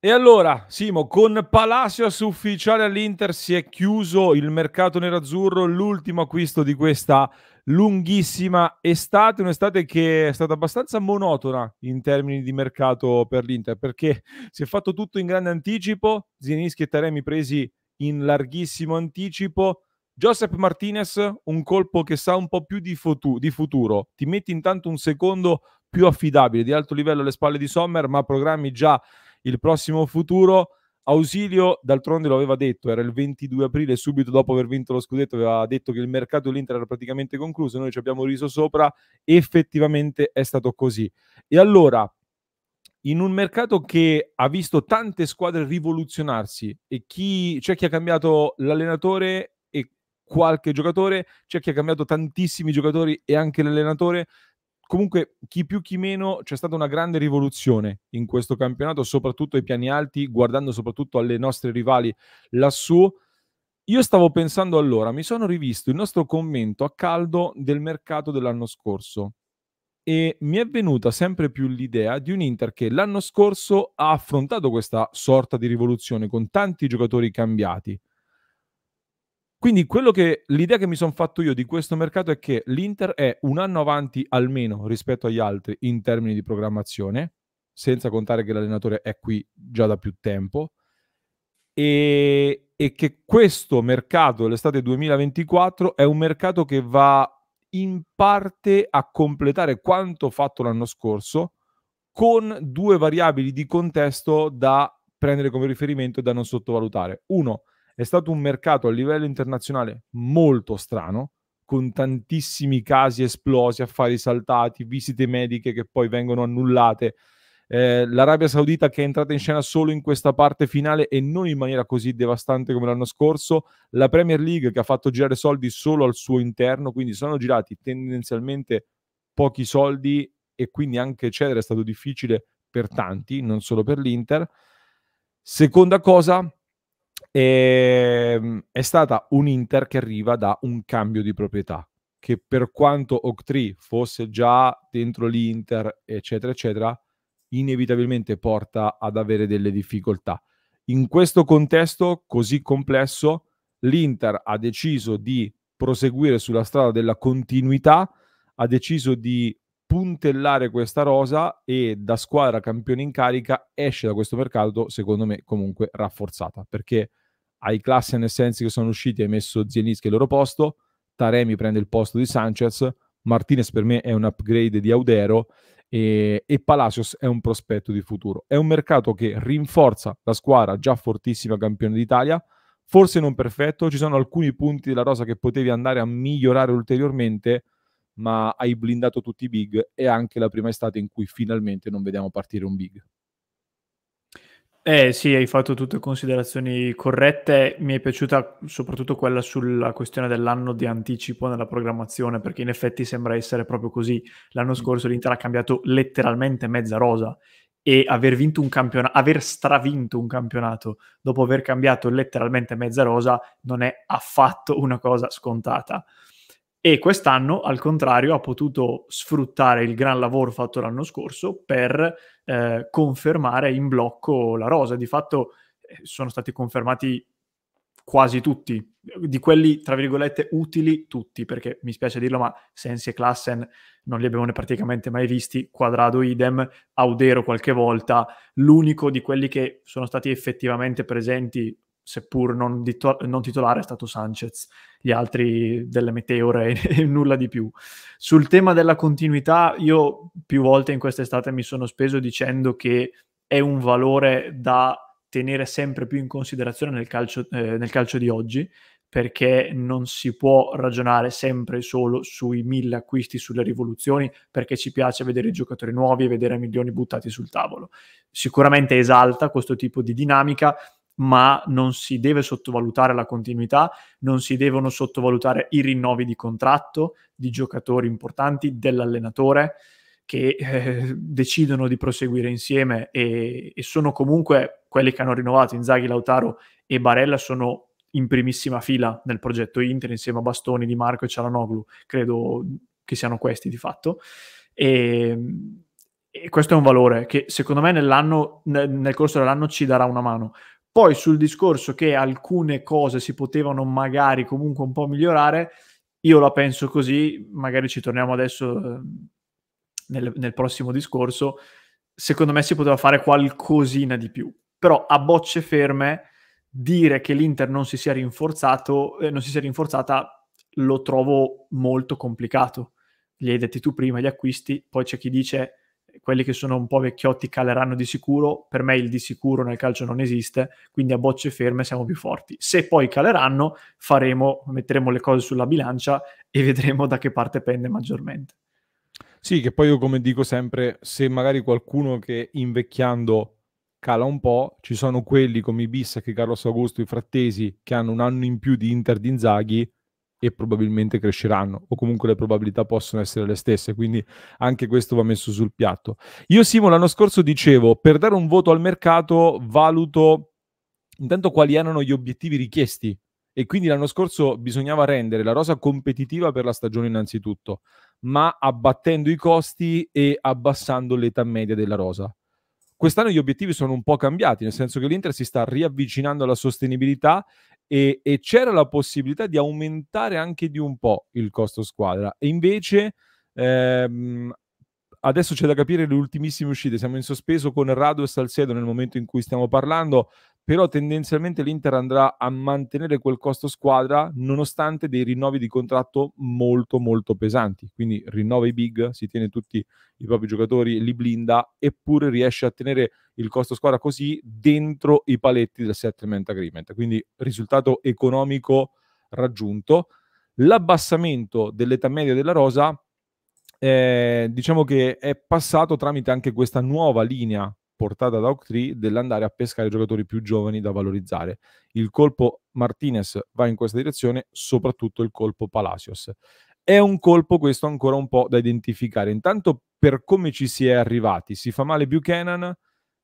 E allora, Simo, con Palacios ufficiale all'Inter si è chiuso il mercato nerazzurro, l'ultimo acquisto di questa lunghissima estate, un'estate che è stata abbastanza monotona in termini di mercato per l'Inter, perché si è fatto tutto in grande anticipo, Zienischi e Taremi presi in larghissimo anticipo, Joseph Martinez un colpo che sa un po' più di, futu- di futuro, ti metti intanto un secondo più affidabile, di alto livello alle spalle di Sommer, ma programmi già il prossimo futuro. Ausilio, d'altronde lo aveva detto, era il 22 aprile, subito dopo aver vinto lo scudetto, aveva detto che il mercato dell'Inter era praticamente concluso, noi ci abbiamo riso sopra, effettivamente è stato così. E allora, in un mercato che ha visto tante squadre rivoluzionarsi e chi, c'è chi ha cambiato l'allenatore e qualche giocatore, c'è chi ha cambiato tantissimi giocatori e anche l'allenatore, comunque chi più chi meno c'è stata una grande rivoluzione in questo campionato, soprattutto ai piani alti, guardando soprattutto alle nostre rivali lassù. Io stavo pensando allora, mi sono rivisto il nostro commento a caldo del mercato dell'anno scorso e mi è venuta sempre più l'idea di un Inter che l'anno scorso ha affrontato questa sorta di rivoluzione con tanti giocatori cambiati quindi che, l'idea che mi sono fatto io di questo mercato è che l'Inter è un anno avanti almeno rispetto agli altri in termini di programmazione, senza contare che l'allenatore è qui già da più tempo, e, e che questo mercato l'estate 2024 è un mercato che va in parte a completare quanto fatto l'anno scorso con due variabili di contesto da prendere come riferimento e da non sottovalutare. Uno, è stato un mercato a livello internazionale molto strano, con tantissimi casi esplosi, affari saltati, visite mediche che poi vengono annullate. Eh, L'Arabia Saudita che è entrata in scena solo in questa parte finale e non in maniera così devastante come l'anno scorso, la Premier League che ha fatto girare soldi solo al suo interno, quindi sono girati tendenzialmente pochi soldi e quindi anche cedere è stato difficile per tanti, non solo per l'Inter. Seconda cosa, e, ehm, è stata un Inter che arriva da un cambio di proprietà, che per quanto Octree fosse già dentro l'Inter, eccetera, eccetera, inevitabilmente porta ad avere delle difficoltà. In questo contesto così complesso, l'Inter ha deciso di proseguire sulla strada della continuità, ha deciso di puntellare questa rosa e da squadra campione in carica esce da questo mercato, secondo me, comunque rafforzata, perché ai classe nel che sono usciti hai messo Zielinski al loro posto, Taremi prende il posto di Sanchez, Martinez per me è un upgrade di Audero e, e Palacios è un prospetto di futuro. È un mercato che rinforza la squadra già fortissima campione d'Italia, forse non perfetto, ci sono alcuni punti della rosa che potevi andare a migliorare ulteriormente, ma hai blindato tutti i big e anche la prima estate in cui finalmente non vediamo partire un big. Eh sì, hai fatto tutte considerazioni corrette. Mi è piaciuta soprattutto quella sulla questione dell'anno di anticipo nella programmazione, perché in effetti sembra essere proprio così. L'anno mm. scorso l'Inter ha cambiato letteralmente mezza rosa e aver vinto un campionato, aver stravinto un campionato dopo aver cambiato letteralmente mezza rosa non è affatto una cosa scontata e quest'anno al contrario ha potuto sfruttare il gran lavoro fatto l'anno scorso per eh, confermare in blocco la rosa. Di fatto eh, sono stati confermati quasi tutti, di quelli tra virgolette utili tutti, perché mi spiace dirlo, ma Sensi e Klassen non li abbiamo praticamente mai visti, Quadrado idem, Audero qualche volta, l'unico di quelli che sono stati effettivamente presenti seppur non, dito- non, titolare, è stato Sanchez, gli altri delle meteore e nulla di più. Sul tema della continuità, io più volte in quest'estate mi sono speso dicendo che è un valore da tenere sempre più in considerazione nel calcio, eh, nel calcio di oggi, perché non si può ragionare sempre solo sui mille acquisti, sulle rivoluzioni, perché ci piace vedere i giocatori nuovi e vedere milioni buttati sul tavolo. Sicuramente esalta questo tipo di dinamica, ma non si deve sottovalutare la continuità, non si devono sottovalutare i rinnovi di contratto di giocatori importanti, dell'allenatore che eh, decidono di proseguire insieme e, e, sono comunque quelli che hanno rinnovato Inzaghi, Lautaro e Barella sono in primissima fila nel progetto Inter insieme a Bastoni, Di Marco e Cialanoglu, credo che siano questi di fatto. E, ehm, e questo è un valore che secondo me nel corso dell'anno ci darà una mano. Poi sul discorso che alcune cose si potevano magari comunque un po' migliorare, io la penso così, magari ci torniamo adesso ehm, nel, nel prossimo discorso, secondo me si poteva fare qualcosina di più, però a bocce ferme dire che l'Inter non si sia rinforzato, eh, non si sia rinforzata, lo trovo molto complicato. Li hai detti tu prima gli acquisti, poi c'è chi dice quelli che sono un po' vecchiotti caleranno di sicuro, per me il di sicuro nel calcio non esiste, quindi a bocce ferme siamo più forti. Se poi caleranno, faremo, metteremo le cose sulla bilancia e vedremo da che parte pende maggiormente. Sì, che poi io come dico sempre, se magari qualcuno che invecchiando cala un po', ci sono quelli come i Ibissa, che Carlos Augusto, i Frattesi, che hanno un anno in più di Inter di Inzaghi, e probabilmente cresceranno o comunque le probabilità possono essere le stesse, quindi anche questo va messo sul piatto. Io Simo l'anno scorso dicevo, per dare un voto al mercato valuto intanto quali erano gli obiettivi richiesti e quindi l'anno scorso bisognava rendere la rosa competitiva per la stagione innanzitutto, ma abbattendo i costi e abbassando l'età media della rosa. Quest'anno gli obiettivi sono un po' cambiati, nel senso che l'Inter si sta riavvicinando alla sostenibilità e, e, c'era la possibilità di aumentare anche di un po' il costo squadra e invece ehm, Adesso c'è da capire le ultimissime uscite, siamo in sospeso con Rado e Salcedo nel momento in cui stiamo parlando, però tendenzialmente l'Inter andrà a mantenere quel costo squadra nonostante dei rinnovi di contratto molto molto pesanti, quindi rinnova i big, si tiene tutti i propri giocatori, li blinda, eppure riesce a tenere il costo squadra così dentro i paletti del settlement agreement, quindi risultato economico raggiunto. L'abbassamento dell'età media della rosa eh, diciamo che è passato tramite anche questa nuova linea portata da Octree dell'andare a pescare giocatori più giovani da valorizzare. Il colpo Martinez va in questa direzione, soprattutto il colpo Palacios. È un colpo questo ancora un po' da identificare. Intanto per come ci si è arrivati, si fa male Buchanan,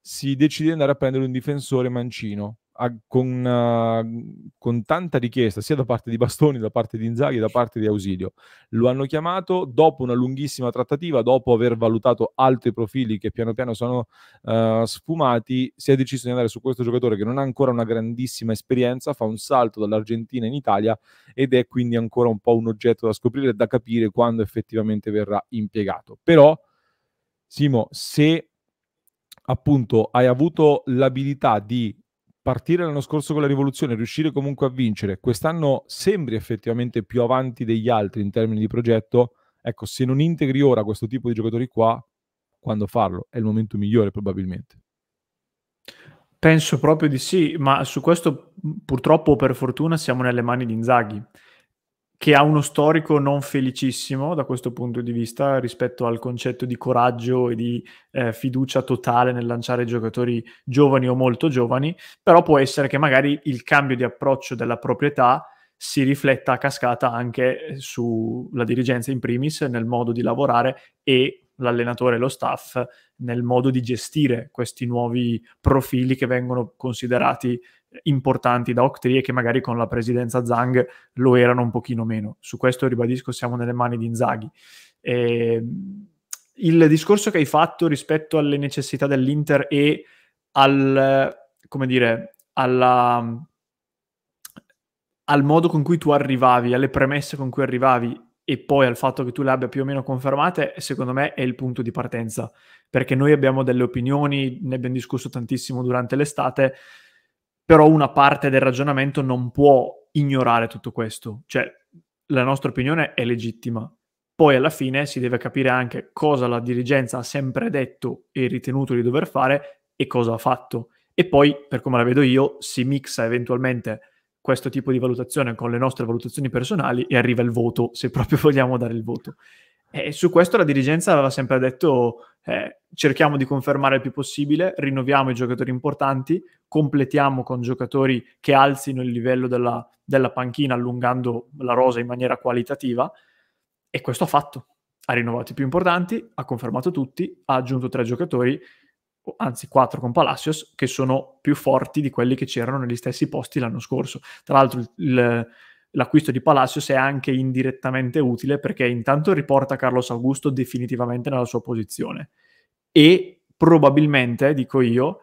si decide di andare a prendere un difensore mancino a, con, uh, con, tanta richiesta sia da parte di Bastoni, da parte di Inzaghi, da parte di Ausilio. Lo hanno chiamato dopo una lunghissima trattativa, dopo aver valutato altri profili che piano piano sono uh, sfumati, si è deciso di andare su questo giocatore che non ha ancora una grandissima esperienza, fa un salto dall'Argentina in Italia ed è quindi ancora un po' un oggetto da scoprire e da capire quando effettivamente verrà impiegato. Però, Simo, se appunto hai avuto l'abilità di partire l'anno scorso con la rivoluzione, riuscire comunque a vincere, quest'anno sembri effettivamente più avanti degli altri in termini di progetto, ecco, se non integri ora questo tipo di giocatori qua, quando farlo? È il momento migliore probabilmente. Penso proprio di sì, ma su questo purtroppo per fortuna siamo nelle mani di Inzaghi che ha uno storico non felicissimo da questo punto di vista rispetto al concetto di coraggio e di eh, fiducia totale nel lanciare giocatori giovani o molto giovani, però può essere che magari il cambio di approccio della proprietà si rifletta a cascata anche eh, sulla dirigenza in primis, nel modo di lavorare e l'allenatore e lo staff nel modo di gestire questi nuovi profili che vengono considerati importanti da Octri e che magari con la presidenza Zhang lo erano un pochino meno. Su questo ribadisco siamo nelle mani di Inzaghi. E ehm, il discorso che hai fatto rispetto alle necessità dell'Inter e al, come dire, alla, al modo con cui tu arrivavi, alle premesse con cui arrivavi, e poi al fatto che tu le abbia più o meno confermate, secondo me è il punto di partenza, perché noi abbiamo delle opinioni, ne abbiamo discusso tantissimo durante l'estate, però una parte del ragionamento non può ignorare tutto questo, cioè la nostra opinione è legittima. Poi alla fine si deve capire anche cosa la dirigenza ha sempre detto e ritenuto di dover fare e cosa ha fatto. E poi, per come la vedo io, si mixa eventualmente questo tipo di valutazione con le nostre valutazioni personali e arriva il voto, se proprio vogliamo dare il voto. E su questo la dirigenza aveva sempre detto eh, cerchiamo di confermare il più possibile, rinnoviamo i giocatori importanti, completiamo con giocatori che alzino il livello della, della panchina allungando la rosa in maniera qualitativa e questo ha fatto. Ha rinnovato i più importanti, ha confermato tutti, ha aggiunto tre giocatori anzi 4 con Palacios, che sono più forti di quelli che c'erano negli stessi posti l'anno scorso. Tra l'altro il, l'acquisto di Palacios è anche indirettamente utile perché intanto riporta Carlos Augusto definitivamente nella sua posizione e probabilmente, dico io,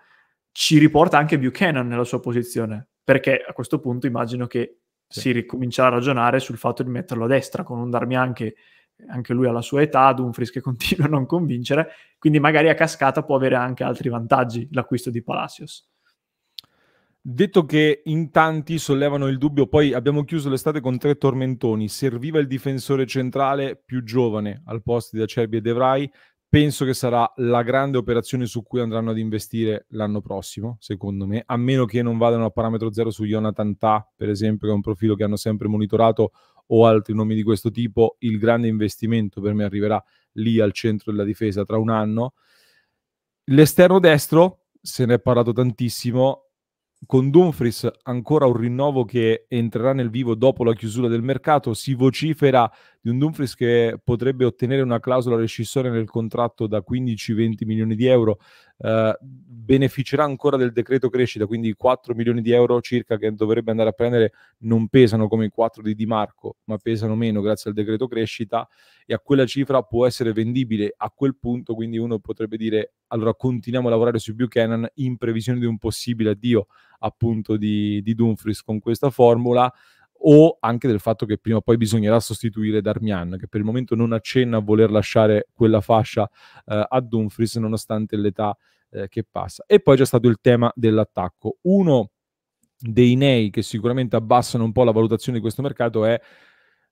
ci riporta anche Buchanan nella sua posizione, perché a questo punto immagino che sì. si ricomincerà a ragionare sul fatto di metterlo a destra con un Darmian che anche lui alla sua età, Dumfries che continua a non convincere, quindi magari a cascata può avere anche altri vantaggi l'acquisto di Palacios. Detto che in tanti sollevano il dubbio, poi abbiamo chiuso l'estate con tre tormentoni, serviva il difensore centrale più giovane al posto di Acerbi e De penso che sarà la grande operazione su cui andranno ad investire l'anno prossimo, secondo me, a meno che non vadano a parametro zero su Jonathan Ta, per esempio, che è un profilo che hanno sempre monitorato o altri nomi di questo tipo, il grande investimento per me arriverà lì al centro della difesa tra un anno. L'esterno destro, se ne è parlato tantissimo, con Dumfries ancora un rinnovo che entrerà nel vivo dopo la chiusura del mercato, si vocifera di un Dumfries che potrebbe ottenere una clausola rescissione nel contratto da 15-20 milioni di euro, eh, beneficerà ancora del decreto crescita, quindi 4 milioni di euro circa che dovrebbe andare a prendere non pesano come i 4 di Di Marco, ma pesano meno grazie al decreto crescita e a quella cifra può essere vendibile. A quel punto quindi uno potrebbe dire allora continuiamo a lavorare su Buchanan in previsione di un possibile addio appunto di, di Dumfries con questa formula o anche del fatto che prima o poi bisognerà sostituire Darmian, che per il momento non accenna a voler lasciare quella fascia eh, a Dumfries nonostante l'età eh, che passa. E poi c'è stato il tema dell'attacco. Uno dei nei che sicuramente abbassano un po' la valutazione di questo mercato è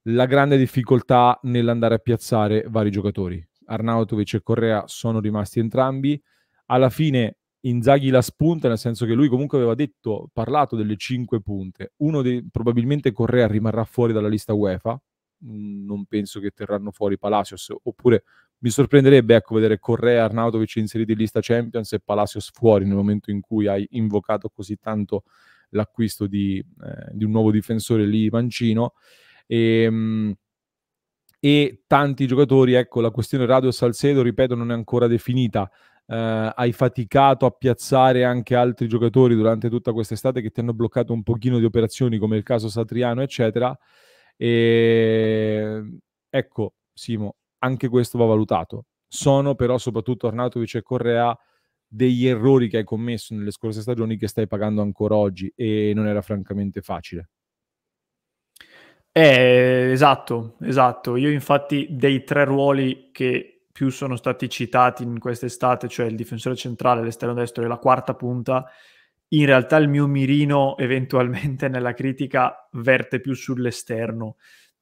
la grande difficoltà nell'andare a piazzare vari giocatori. Arnautovic e Correa sono rimasti entrambi. Alla fine Inzaghi la spunta, nel senso che lui comunque aveva detto, parlato delle cinque punte. Uno dei, probabilmente Correa rimarrà fuori dalla lista UEFA, non penso che terranno fuori Palacios, oppure mi sorprenderebbe ecco, vedere Correa Arnautovic inseriti in lista Champions e Palacios fuori nel momento in cui hai invocato così tanto l'acquisto di, eh, di un nuovo difensore lì Mancino. E, ehm, e tanti giocatori, ecco la questione Radio Salcedo, ripeto, non è ancora definita eh, hai faticato a piazzare anche altri giocatori durante tutta quest'estate che ti hanno bloccato un pochino di operazioni come il caso Satriano, eccetera. E ehm, ecco, Simo, anche questo va valutato. Sono però soprattutto Arnautovic e Correa degli errori che hai commesso nelle scorse stagioni che stai pagando ancora oggi e non era francamente facile. Eh, esatto, esatto. Io infatti dei tre ruoli che più sono stati citati in quest'estate, cioè il difensore centrale, l'esterno destro e la quarta punta, in realtà il mio mirino eventualmente nella critica verte più sull'esterno,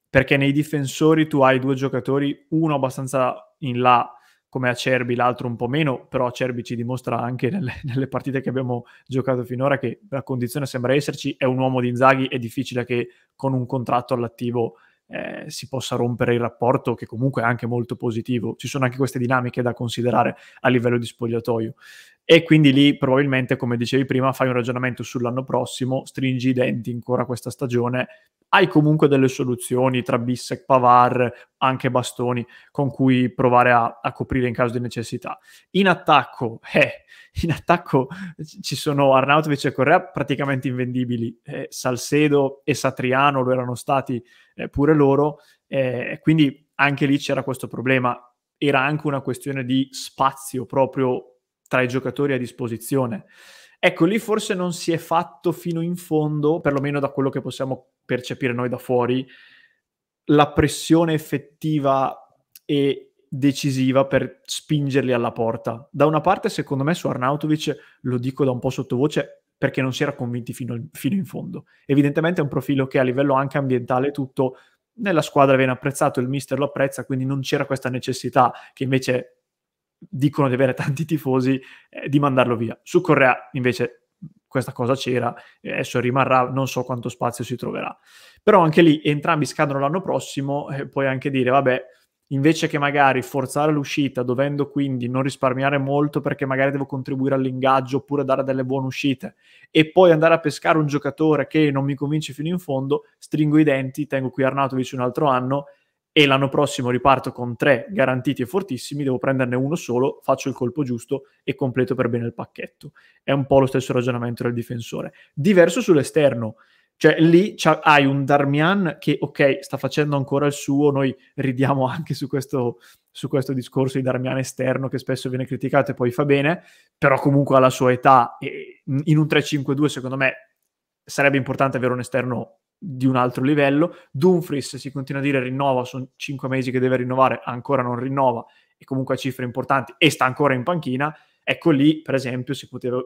perché nei difensori tu hai due giocatori, uno abbastanza in là come Acerbi, l'altro un po' meno, però Acerbi ci dimostra anche nelle, nelle partite che abbiamo giocato finora che la condizione sembra esserci, è un uomo di Inzaghi, è difficile che con un contratto all'attivo eh, si possa rompere il rapporto, che comunque è anche molto positivo. Ci sono anche queste dinamiche da considerare a livello di spogliatoio e quindi lì probabilmente, come dicevi prima, fai un ragionamento sull'anno prossimo, stringi i denti ancora questa stagione, hai comunque delle soluzioni tra Bissec, Pavar, anche bastoni con cui provare a, a, coprire in caso di necessità. In attacco, eh, in attacco ci sono Arnautovic e Correa praticamente invendibili, eh, Salcedo e Satriano lo erano stati eh, pure loro, eh, quindi anche lì c'era questo problema. Era anche una questione di spazio proprio tra i giocatori a disposizione. Ecco, lì forse non si è fatto fino in fondo, perlomeno da quello che possiamo percepire noi da fuori, la pressione effettiva e decisiva per spingerli alla porta. Da una parte, secondo me, su Arnautovic, lo dico da un po' sottovoce, perché non si era convinti fino, fino in fondo. Evidentemente è un profilo che a livello anche ambientale tutto nella squadra viene apprezzato, il mister lo apprezza, quindi non c'era questa necessità che invece dicono di avere tanti tifosi, eh, di mandarlo via. Su Correa invece questa cosa c'era, adesso rimarrà, non so quanto spazio si troverà. Però anche lì entrambi scadono l'anno prossimo, eh, puoi anche dire, vabbè, invece che magari forzare l'uscita, dovendo quindi non risparmiare molto perché magari devo contribuire all'ingaggio oppure dare delle buone uscite, e poi andare a pescare un giocatore che non mi convince fino in fondo, stringo i denti, tengo qui Arnautovic un altro anno e l'anno prossimo riparto con tre garantiti e fortissimi, devo prenderne uno solo, faccio il colpo giusto e completo per bene il pacchetto. È un po' lo stesso ragionamento del difensore. Diverso sull'esterno, cioè lì hai un Darmian che, ok, sta facendo ancora il suo, noi ridiamo anche su questo, su questo discorso di Darmian esterno che spesso viene criticato e poi fa bene, però comunque alla sua età, in un 3-5-2 secondo me sarebbe importante avere un esterno di un altro livello. Dumfries si continua a dire rinnova, sono cinque mesi che deve rinnovare, ancora non rinnova e comunque ha cifre importanti e sta ancora in panchina. Ecco lì, per esempio, si poteva,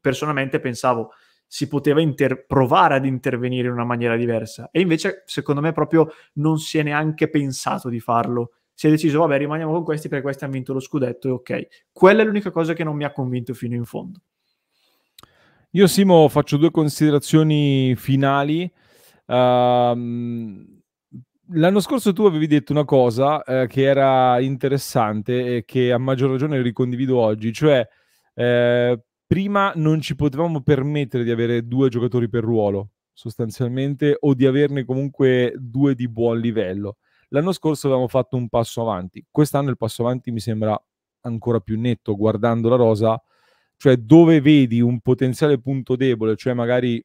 personalmente pensavo si poteva inter- provare ad intervenire in una maniera diversa e invece secondo me proprio non si è neanche pensato di farlo. Si è deciso, vabbè, rimaniamo con questi perché questi hanno vinto lo scudetto e ok. Quella è l'unica cosa che non mi ha convinto fino in fondo. Io Simo faccio due considerazioni finali. Uh, l'anno scorso tu avevi detto una cosa eh, che era interessante e che a maggior ragione ricondivido oggi, cioè eh, prima non ci potevamo permettere di avere due giocatori per ruolo sostanzialmente o di averne comunque due di buon livello. L'anno scorso avevamo fatto un passo avanti, quest'anno il passo avanti mi sembra ancora più netto guardando la rosa, cioè dove vedi un potenziale punto debole, cioè magari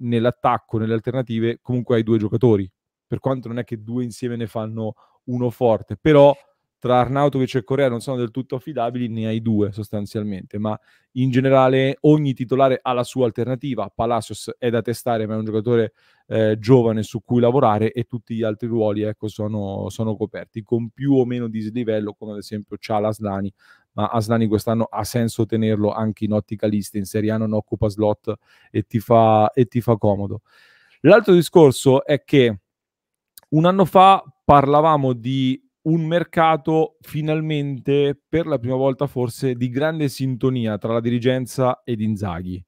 nell'attacco, nelle alternative, comunque hai due giocatori, per quanto non è che due insieme ne fanno uno forte, però tra Arnautovic e Correa non sono del tutto affidabili, ne hai due sostanzialmente, ma in generale ogni titolare ha la sua alternativa, Palacios è da testare ma è un giocatore eh, giovane su cui lavorare e tutti gli altri ruoli ecco, sono, sono, coperti con più o meno dislivello come ad esempio Ciala Slani ma Aslani quest'anno ha senso tenerlo anche in ottica lista, in Serie A non occupa slot e ti fa, e ti fa comodo. L'altro discorso è che un anno fa parlavamo di un mercato finalmente, per la prima volta forse, di grande sintonia tra la dirigenza ed Inzaghi.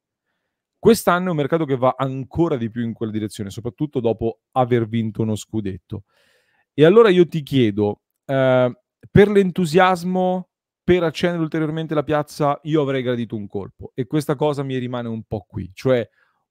Quest'anno è un mercato che va ancora di più in quella direzione, soprattutto dopo aver vinto uno scudetto. E allora io ti chiedo, eh, per l'entusiasmo per accendere ulteriormente la piazza io avrei gradito un colpo e questa cosa mi rimane un po' qui, cioè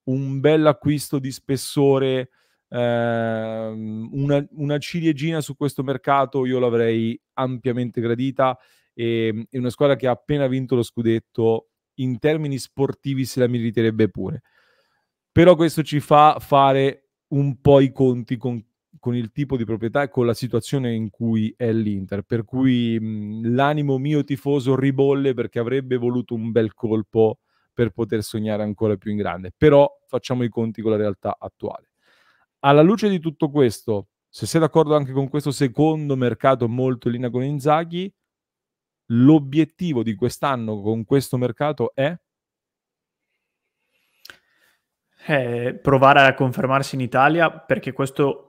un bel acquisto di spessore, ehm, una, una, ciliegina su questo mercato io l'avrei ampiamente gradita e, ehm, e una squadra che ha appena vinto lo scudetto in termini sportivi se la meriterebbe pure. Però questo ci fa fare un po' i conti con con il tipo di proprietà e con la situazione in cui è l'Inter, per cui mh, mhmm, l'animo mio tifoso ribolle perché avrebbe voluto un bel colpo per poter sognare ancora più in grande, però facciamo i conti con la realtà attuale. Alla luce di tutto questo, se sei d'accordo anche con questo secondo mercato molto in linea con Inzaghi, l'obiettivo di quest'anno con questo mercato è? Eh, provare a confermarsi in Italia perché questo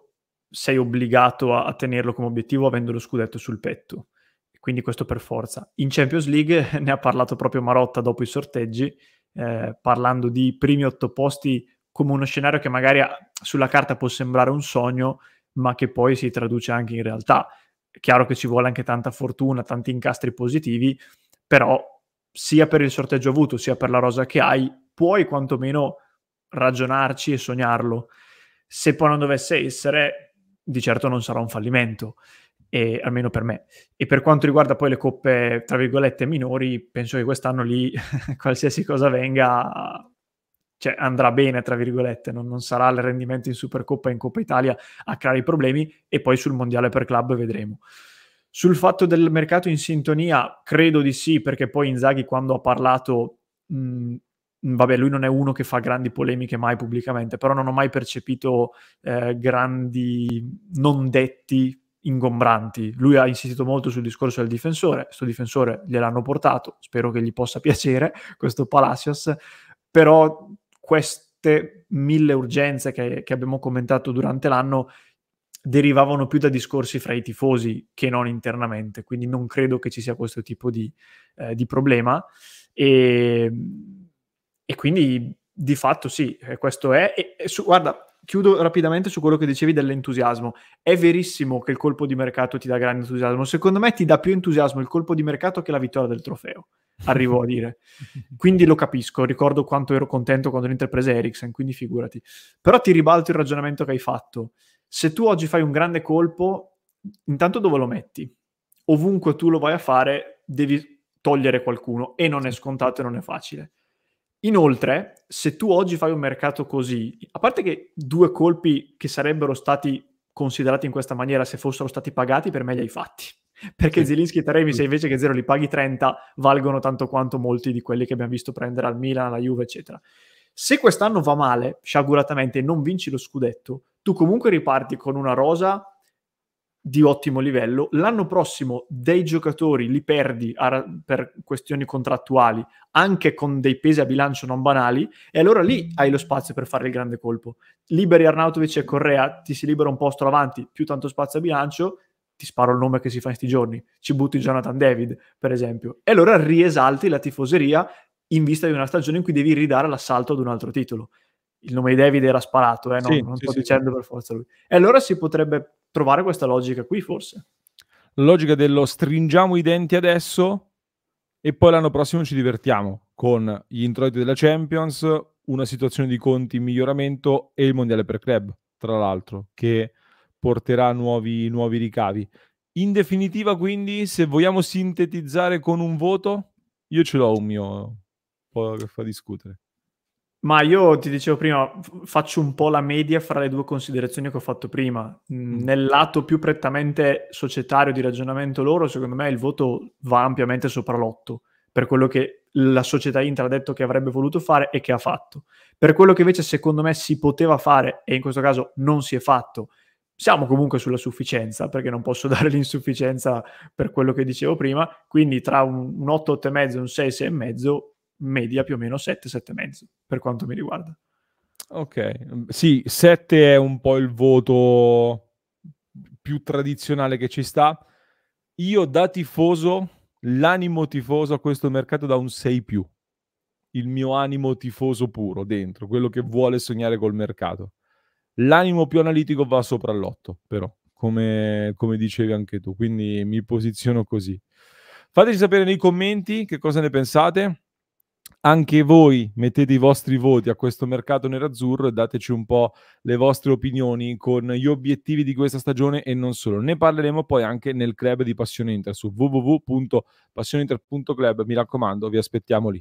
sei obbligato a, a, tenerlo come obiettivo avendo lo scudetto sul petto. Quindi questo per forza. In Champions League ne ha parlato proprio Marotta dopo i sorteggi, eh, parlando di primi otto posti come uno scenario che magari sulla carta può sembrare un sogno, ma che poi si traduce anche in realtà. È chiaro che ci vuole anche tanta fortuna, tanti incastri positivi, però sia per il sorteggio avuto, sia per la rosa che hai, puoi quantomeno ragionarci e sognarlo. Se poi non dovesse essere, di certo non sarà un fallimento, e, almeno per me. E per quanto riguarda poi le coppe, tra virgolette, minori, penso che quest'anno lì qualsiasi cosa venga cioè, andrà bene, tra virgolette, non, non, sarà il rendimento in Supercoppa e in Coppa Italia a creare i problemi e poi sul Mondiale per club vedremo. Sul fatto del mercato in sintonia, credo di sì, perché poi Inzaghi quando ha parlato mh, Mhmm, vabbè, lui non è uno che fa grandi polemiche mai pubblicamente, però non ho mai percepito eh, grandi non detti ingombranti. Lui ha insistito molto sul discorso del difensore, questo difensore gliel'hanno portato, spero che gli possa piacere questo Palacios, però queste mille urgenze che, che abbiamo commentato durante l'anno derivavano più da discorsi fra i tifosi che non internamente, quindi non credo che ci sia questo tipo di, eh, di problema. E ehm, e quindi di fatto sì, eh, questo è. E, e su, guarda, chiudo rapidamente su quello che dicevi dell'entusiasmo. È verissimo che il colpo di mercato ti dà grande entusiasmo. Secondo me ti dà più entusiasmo il colpo di mercato che la vittoria del trofeo. Arrivo a dire. Quindi lo capisco, ricordo quanto ero contento quando l'interpresa Ericsson, quindi figurati. Però ti ribalto il ragionamento che hai fatto. Se tu oggi fai un grande colpo, intanto dove lo metti? Ovunque tu lo vai a fare, devi togliere qualcuno e non è scontato e non è facile. Inoltre, se tu oggi fai un mercato così, a parte che due colpi che sarebbero stati considerati in questa maniera se fossero stati pagati, per me li hai fatti. Perché sì. Zelinski e Trevi, se mm. invece che zero li paghi 30, valgono tanto quanto molti di quelli che abbiamo visto prendere al Milan, alla Juve, eccetera. Se quest'anno va male, sciaguratamente, e non vinci lo scudetto, tu comunque riparti con una rosa di ottimo livello. L'anno prossimo dei giocatori li perdi ra- per questioni contrattuali, anche con dei pesi a bilancio non banali, e allora lì hai lo spazio per fare il grande colpo. Liberi Arnautovic e Correa, ti si libera un posto avanti, più tanto spazio a bilancio, ti sparo il nome che si fa in questi giorni, ci butti Jonathan David, per esempio. E allora riesalti la tifoseria in vista di una stagione in cui devi ridare l'assalto ad un altro titolo. Il nome di David era sparato, eh? no, sì, non sì, sto sì, dicendo per forza lui. E allora si potrebbe trovare questa logica qui forse. La logica dello stringiamo i denti adesso e poi l'anno prossimo ci divertiamo con gli introiti della Champions, una situazione di conti in miglioramento e il mondiale per club, tra l'altro, che porterà nuovi, nuovi ricavi. In definitiva, quindi, se vogliamo sintetizzare con un voto, io ce l'ho un mio po' che fa discutere. Ma io ti dicevo prima, faccio un po' la media fra le due considerazioni che ho fatto prima. Mm, mm. Nel lato più prettamente societario di ragionamento loro, secondo me il voto va ampiamente sopra l'otto, per quello che la società Inter ha detto che avrebbe voluto fare e che ha fatto. Per quello che invece secondo me si poteva fare e in questo caso non si è fatto, siamo comunque sulla sufficienza, perché non posso dare l'insufficienza per quello che dicevo prima, quindi tra un, un 8, 8,5 e un 6, 6,5 media più o meno 7, 7,5 per quanto mi riguarda. Ok, mm, sì, 7 è un po' il voto più tradizionale che ci sta. Io da tifoso, l'animo tifoso a questo mercato da un 6 più. Il mio animo tifoso puro dentro, quello che vuole sognare col mercato. L'animo più analitico va sopra l'8, però, come, come dicevi anche tu. Quindi mi posiziono così. Fateci sapere nei commenti che cosa ne pensate anche voi mettete i vostri voti a questo mercato nerazzurro e dateci un po' le vostre opinioni con gli obiettivi di questa stagione e non solo. Ne parleremo poi anche nel club di Passione Inter su www.passioneinter.club. Mi raccomando, vi aspettiamo lì.